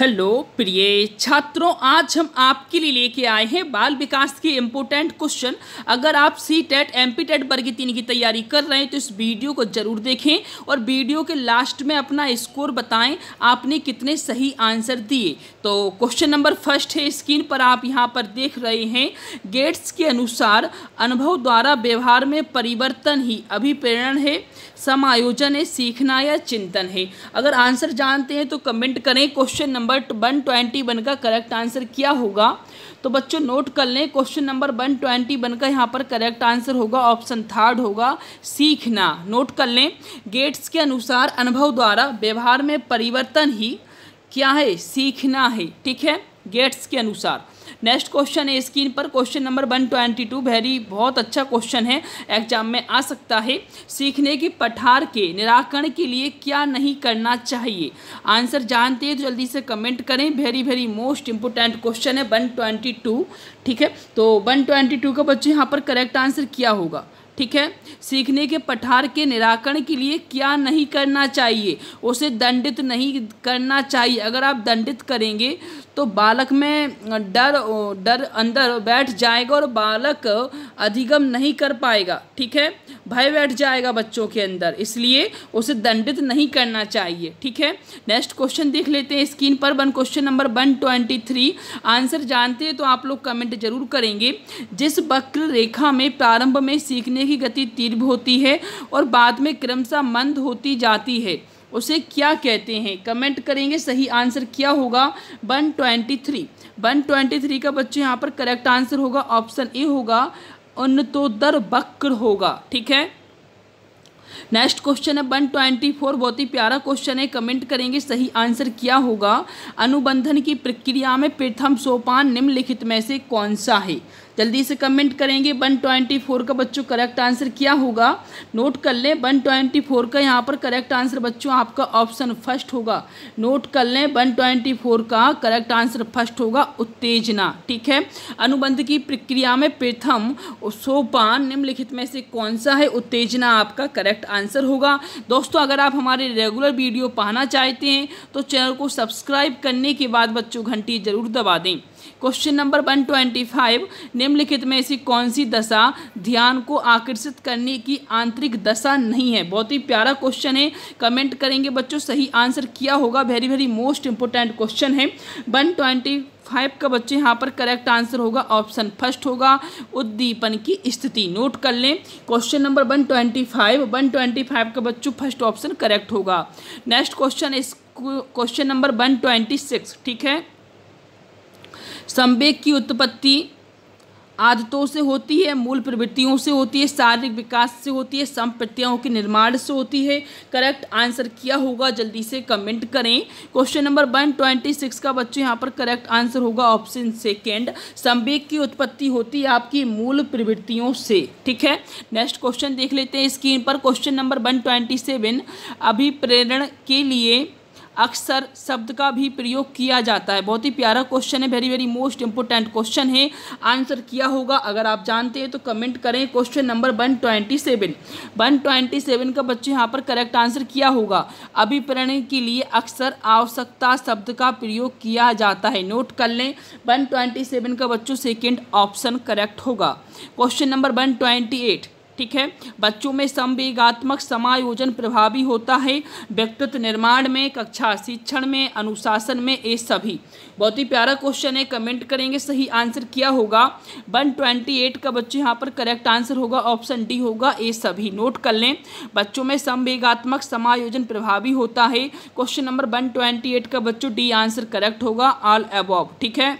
hello प्रिय छात्रों आज हम आपके लिए लेके आए हैं बाल विकास के इम्पोर्टेंट क्वेश्चन अगर आप C TET M P TET वर्ग तीन की तैयारी कर रहे हैं तो इस वीडियो को जरूर देखें और वीडियो के लास्ट में अपना स्कोर बताएं आपने कितने सही आंसर दिए तो क्वेश्चन नंबर फर्स्ट है स्क्रीन पर आप यहाँ पर देख रहे हैं गेट्स के अनुसार अनुभव द्वारा व्यवहार में परिवर्तन ही अभिप्रेरण है समायोजन है सीखना या चिंतन है अगर आंसर जानते हैं तो कमेंट करें question number number one twenty one का करेक्ट आंसर क्या होगा तो बच्चों नोट कर लें question number one twenty one का यहाँ पर करेक्ट आंसर होगा ऑप्शन थर्ड होगा सीखना नोट कर लें गेट्स के अनुसार अनुभव द्वारा व्यवहार में परिवर्तन ही क्या है सीखना है ठीक है गेट्स के अनुसार नेक्स्ट क्वेश्चन है स्क्रीन पर question number one twenty two very बहुत अच्छा क्वेश्चन है एग्जाम में आ सकता है सीखने की पठार के निराकरण के लिए क्या नहीं करना चाहिए आंसर जानते हैं तो जल्दी से कमेंट करें very very most important question है वन ट्वेंटी टू ठीक है तो वन ट्वेंटी टू का बच्चों यहाँ पर करेक्ट आंसर क्या होगा ठीक है सीखने के पठार के निराकरण के लिए क्या नहीं करना चाहिए उसे दंडित नहीं करना चाहिए अगर आप दंडित करेंगे तो बालक में डर डर अंदर बैठ जाएगा और बालक अधिगम नहीं कर पाएगा ठीक है भय बैठ जाएगा बच्चों के अंदर इसलिए उसे दंडित नहीं करना चाहिए ठीक है नेक्स्ट क्वेश्चन देख लेते हैं स्क्रीन पर one question number one twenty three answer जानते हैं तो आप लोग कमेंट जरूर करेंगे जिस वक्र रेखा में प्रारंभ में सीखने की गति तीव्र होती है और बाद में क्रमशः मंद होती जाती है उसे क्या कहते हैं कमेंट करेंगे सही आंसर क्या होगा one twenty three one twenty three का बच्चों यहाँ पर करेक्ट आंसर होगा ऑप्शन ए होगा उन्नतोदर वक्र होगा ठीक है नेक्स्ट क्वेश्चन है वन ट्वेंटी फोर बहुत ही प्यारा क्वेश्चन है कमेंट करेंगे सही आंसर क्या होगा अनुबंधन की प्रक्रिया में प्रथम सोपान निम्नलिखित में से कौन सा है जल्दी से कमेंट करेंगे वन ट्वेंटी फोर का बच्चों करेक्ट आंसर क्या होगा नोट कर लें वन ट्वेंटी फोर का यहाँ पर करेक्ट आंसर बच्चों आपका ऑप्शन फर्स्ट होगा नोट कर लें वन ट्वेंटी फोर का करेक्ट आंसर फर्स्ट होगा उत्तेजना ठीक है अनुबंध की प्रक्रिया में प्रथम सोपान निम्नलिखित में से कौन सा है उत्तेजना आपका करेक्ट आंसर होगा दोस्तों अगर आप हमारे रेगुलर वीडियो पाना चाहते हैं तो चैनल को सब्सक्राइब करने के बाद बच्चों घंटी ज़रूर दबा दें question number one twenty five निम्नलिखित में ऐसी कौन सी दशा ध्यान को आकर्षित करने की आंतरिक दशा नहीं है बहुत ही प्यारा क्वेश्चन है कमेंट करेंगे बच्चों सही आंसर किया होगा very very most important question है वन ट्वेंटी फाइव का बच्चे यहाँ पर करेक्ट आंसर होगा ऑप्शन फर्स्ट होगा उद्दीपन की स्थिति नोट कर लें question number one twenty five one twenty five का बच्चों फर्स्ट ऑप्शन करेक्ट होगा नेक्स्ट क्वेश्चन इस question number one twenty six ठीक है संवेग की उत्पत्ति आदतों से होती है मूल प्रवृत्तियों से होती है शारीरिक विकास से होती है संप्रत्याओं के निर्माण से होती है करेक्ट आंसर क्या होगा जल्दी से कमेंट करें question number one twenty six का बच्चों यहाँ पर करेक्ट आंसर होगा ऑप्शन सेकेंड संवेग की उत्पत्ति होती है आपकी मूल प्रवृत्तियों से ठीक है नेक्स्ट क्वेश्चन देख लेते हैं स्क्रीन पर question number one twenty seven अभिप्रेरण के लिए अक्सर शब्द का भी प्रयोग किया जाता है बहुत ही प्यारा क्वेश्चन है very very most important question है आंसर किया होगा अगर आप जानते हैं तो कमेंट करें question number one twenty seven one twenty seven का बच्चों यहाँ पर करेक्ट आंसर किया होगा अभिप्रण के लिए अक्सर आवश्यकता शब्द का प्रयोग किया जाता है नोट कर लें वन ट्वेंटी सेवन का बच्चों सेकेंड ऑप्शन करेक्ट होगा question number one twenty eight ठीक है बच्चों में संवेगात्मक समायोजन प्रभावी होता है व्यक्तित्व निर्माण में कक्षा शिक्षण में अनुशासन में ये सभी बहुत ही प्यारा क्वेश्चन है कमेंट करेंगे सही आंसर क्या होगा 128 का बच्चों यहाँ पर करेक्ट आंसर होगा ऑप्शन डी होगा ये सभी नोट कर लें बच्चों में संवेगात्मक समायोजन प्रभावी होता है क्वेश्चन नंबर 128 का बच्चों डी आंसर करेक्ट होगा ऑल एबॉब ठीक है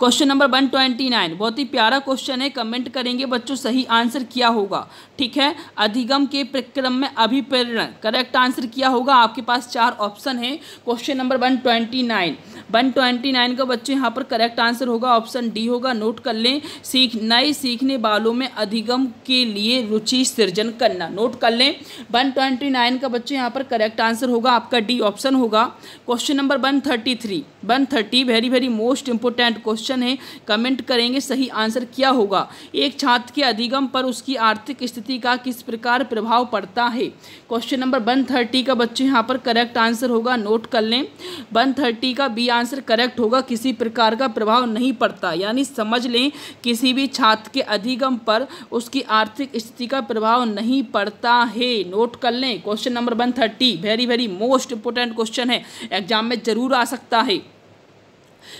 question number one twenty nine बहुत ही प्यारा क्वेश्चन है कमेंट करेंगे बच्चों सही आंसर क्या होगा ठीक है अधिगम के प्रक्रम में अभिप्रेरण करेक्ट आंसर क्या होगा आपके पास चार ऑप्शन है question number one twenty nine one twenty nine का बच्चों यहाँ पर करेक्ट आंसर होगा ऑप्शन डी होगा नोट कर लें सीख नए सीखने वालों में अधिगम के लिए रुचि सृजन करना नोट कर लें वन ट्वेंटी नाइन का बच्चों यहाँ पर करेक्ट आंसर होगा आपका डी ऑप्शन होगा question number one thirty three one thirty very very most important question question है कमेंट करेंगे सही आंसर क्या होगा एक छात्र के अधिगम पर उसकी आर्थिक स्थिति का किस प्रकार प्रभाव पड़ता है क्वेश्चन नंबर वन थर्टी का बच्चे यहाँ पर करेक्ट आंसर होगा नोट कर लें वन थर्टी का बी आंसर करेक्ट होगा किसी प्रकार का प्रभाव नहीं पड़ता यानी समझ लें किसी भी छात्र के अधिगम पर उसकी आर्थिक स्थिति का प्रभाव नहीं पड़ता है नोट कर लें question number one thirty very very most important question है एग्जाम में जरूर आ सकता है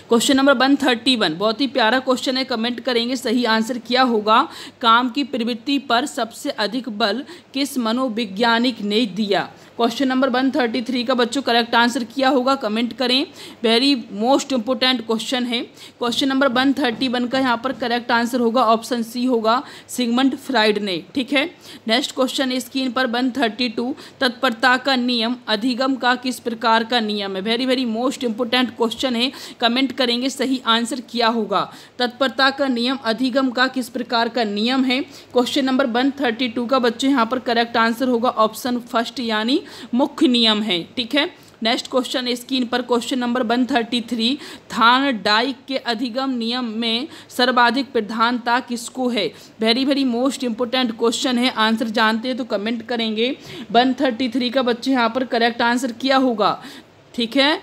question number one thirty one बहुत ही प्यारा क्वेश्चन है कमेंट करेंगे सही आंसर क्या होगा काम की प्रवृत्ति पर सबसे अधिक बल किस मनोविज्ञानिक ने दिया question number one thirty three का बच्चों करेक्ट आंसर किया होगा कमेंट करें वेरी मोस्ट इंपॉर्टेंट क्वेश्चन है question number one thirty one का यहाँ पर करेक्ट आंसर होगा ऑप्शन सी होगा सिगमंड फ्राइड ने ठीक है नेक्स्ट क्वेश्चन स्क्रीन पर वन थर्टी टू तत्परता का नियम अधिगम का किस प्रकार का नियम है very very most important question है कमेंट करेंगे सही आंसर किया होगा तत्परता का नियम अधिगम का किस प्रकार का नियम है question number one thirty two का बच्चों यहाँ पर करेक्ट आंसर होगा ऑप्शन फर्स्ट यानी मुख्य नियम है ठीक है नेक्स्ट क्वेश्चन स्क्रीन पर question number one thirty three Thorndike के अधिगम नियम में सर्वाधिक प्रधानता किसको है very very most important question है आंसर जानते हैं तो कमेंट करेंगे वन थर्टी थ्री का बच्चे यहाँ पर करेक्ट आंसर किया होगा ठीक है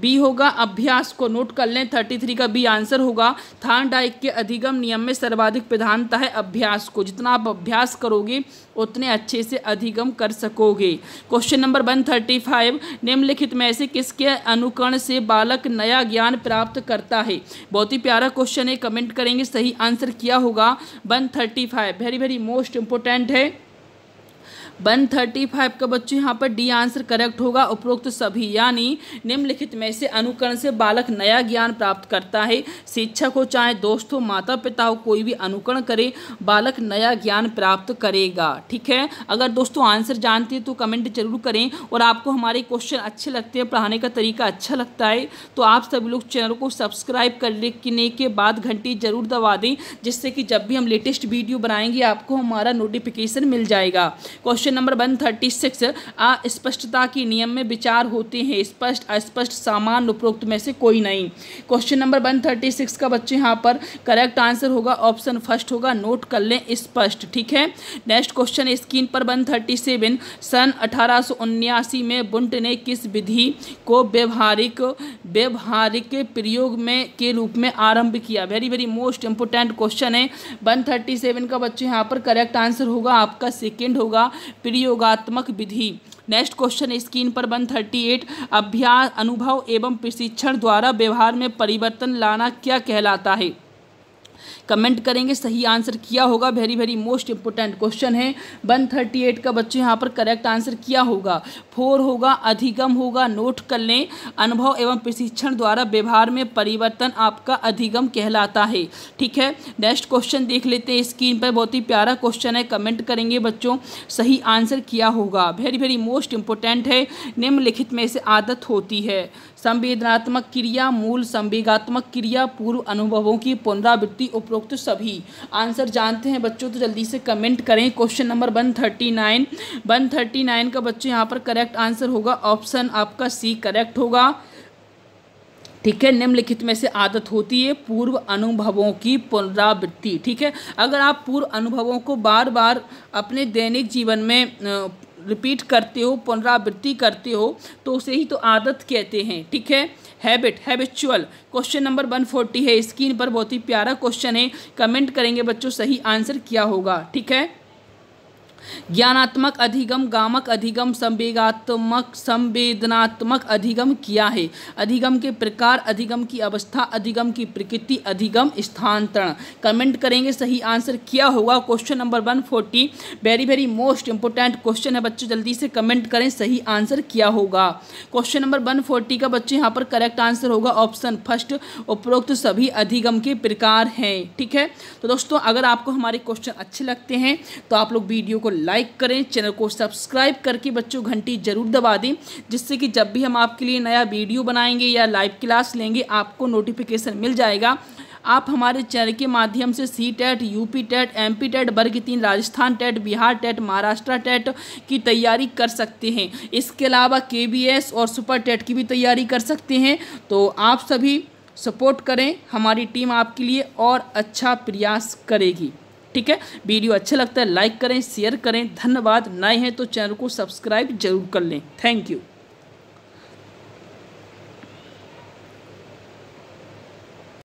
बी होगा अभ्यास को नोट कर लें थर्टी थ्री का बी आंसर होगा थान डाइक के अधिगम नियम में सर्वाधिक प्रधानता है अभ्यास को जितना आप अभ्यास करोगे उतने अच्छे से अधिगम कर सकोगे question number one thirty five निम्नलिखित में से किसके अनुकरण से बालक नया ज्ञान प्राप्त करता है बहुत ही प्यारा क्वेश्चन है कमेंट करेंगे सही आंसर क्या होगा one thirty five very very most important है वन थर्टी फाइव का बच्चों यहाँ पर डी आंसर करेक्ट होगा उपरोक्त तो सभी यानी निम्नलिखित में से अनुकरण से बालक नया ज्ञान प्राप्त करता है शिक्षक हो चाहे दोस्त हो माता पिता हो कोई भी अनुकरण करे बालक नया ज्ञान प्राप्त करेगा ठीक है अगर दोस्तों आंसर जानते हैं तो कमेंट जरूर करें और आपको हमारे क्वेश्चन अच्छे लगते हैं पढ़ाने का तरीका अच्छा लगता है तो आप सभी लोग चैनल को सब्सक्राइब करने के बाद घंटी जरूर दबा दें जिससे कि जब भी हम लेटेस्ट वीडियो बनाएंगे आपको हमारा नोटिफिकेशन मिल जाएगा question question number one thirty six अस्पष्टता के नियम में विचार होते हैं स्पष्ट अस्पष्ट सामान्य उपरोक्त में से कोई नहीं question number one thirty six का बच्चे यहाँ पर करेक्ट आंसर होगा ऑप्शन फर्स्ट होगा नोट कर लें स्पष्ट ठीक है नेक्स्ट क्वेश्चन स्क्रीन पर वन थर्टी सेवन सन अठारह में बुंट ने किस विधि को व्यवहारिक व्यवहारिक प्रयोग में के रूप में आरंभ किया very very most important question है वन थर्टी सेवन का बच्चे यहाँ पर करेक्ट आंसर होगा आपका सेकेंड होगा प्रयोगात्मक विधि नेक्स्ट क्वेश्चन स्क्रीन पर वन थर्टी एट अभ्यास अनुभव एवं प्रशिक्षण द्वारा व्यवहार में परिवर्तन लाना क्या कहलाता है कमेंट करेंगे सही आंसर किया होगा very very most important question है वन थर्टी एट का बच्चों यहाँ पर करेक्ट आंसर किया होगा फोर होगा अधिगम होगा नोट कर लें अनुभव एवं प्रशिक्षण द्वारा व्यवहार में परिवर्तन आपका अधिगम कहलाता है ठीक है नेक्स्ट क्वेश्चन देख लेते हैं स्क्रीन पर बहुत ही प्यारा क्वेश्चन है कमेंट करेंगे बच्चों सही आंसर किया होगा वेरी वेरी मोस्ट इंपॉर्टेंट है निम्नलिखित में से आदत होती है संवेदनात्मक क्रिया मूल संवेगात्मक क्रिया पूर्व अनुभवों की पुनरावृत्ति उपरोक्त सभी आंसर जानते हैं बच्चों तो जल्दी से कमेंट करें question number one thirty nine one thirty nine का बच्चों यहाँ पर करेक्ट आंसर होगा ऑप्शन आपका सी करेक्ट होगा ठीक है निम्नलिखित में से आदत होती है पूर्व अनुभवों की पुनरावृत्ति ठीक है अगर आप पूर्व अनुभवों को बार बार अपने दैनिक जीवन में रिपीट करते हो पुनरावृत्ति करते हो तो उसे ही तो आदत कहते हैं ठीक है habit habitual question number one forty है स्क्रीन पर बहुत ही प्यारा क्वेश्चन है कमेंट करेंगे बच्चों सही आंसर क्या होगा ठीक है ज्ञानात्मक अधिगम गामक अधिगम संवेगात्मक संवेदनात्मक अधिगम किया है अधिगम के प्रकार अधिगम की अवस्था अधिगम की प्रकृति अधिगम स्थानांतरण कमेंट करेंगे सही आंसर क्या होगा question number one forty very very most important question है बच्चे जल्दी से कमेंट करें सही आंसर क्या होगा क्वेश्चन नंबर वन फोर्टी का बच्चे यहाँ पर करेक्ट आंसर होगा ऑप्शन फर्स्ट उपरोक्त सभी अधिगम के प्रकार हैं ठीक है तो दोस्तों अगर आपको हमारे क्वेश्चन अच्छे लगते हैं तो आप लोग वीडियो को लाइक करें चैनल को सब्सक्राइब करके बच्चों घंटी जरूर दबा दें जिससे कि जब भी हम आपके लिए नया वीडियो बनाएंगे या लाइव क्लास लेंगे आपको नोटिफिकेशन मिल जाएगा आप हमारे चैनल के माध्यम से C TET UP TET M P TET वर्ग तीन Rajasthan TET e Bihar TET e Maharashtra TET e की तैयारी कर सकते हैं इसके अलावा के बी एस और सुपर टेट की भी तैयारी कर सकते हैं तो आप सभी सपोर्ट करें हमारी टीम आपके लिए और अच्छा प्रयास करेगी ठीक है वीडियो अच्छा लगता है लाइक करें शेयर करें धन्यवाद नए हैं तो चैनल को सब्सक्राइब जरूर कर लें थैंक यू